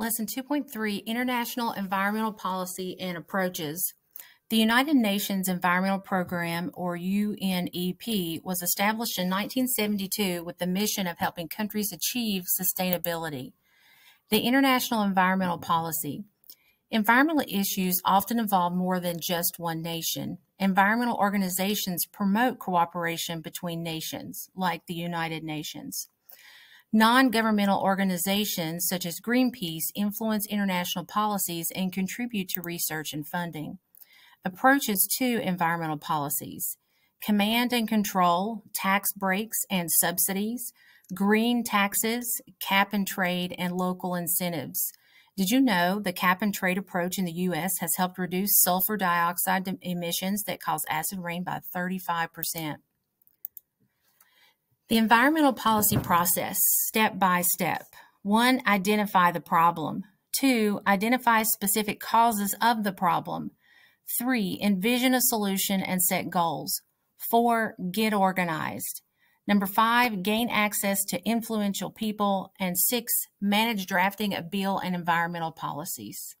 Lesson 2.3 International Environmental Policy and Approaches. The United Nations Environmental Program, or UNEP, was established in 1972 with the mission of helping countries achieve sustainability. The International Environmental Policy. Environmental issues often involve more than just one nation. Environmental organizations promote cooperation between nations, like the United Nations. Non-governmental organizations such as Greenpeace influence international policies and contribute to research and funding. Approaches to environmental policies, command and control, tax breaks and subsidies, green taxes, cap and trade, and local incentives. Did you know the cap and trade approach in the U.S. has helped reduce sulfur dioxide emissions that cause acid rain by 35 percent? The environmental policy process, step by step. One, identify the problem. Two, identify specific causes of the problem. Three, envision a solution and set goals. Four, get organized. Number five, gain access to influential people. And six, manage drafting of bill and environmental policies.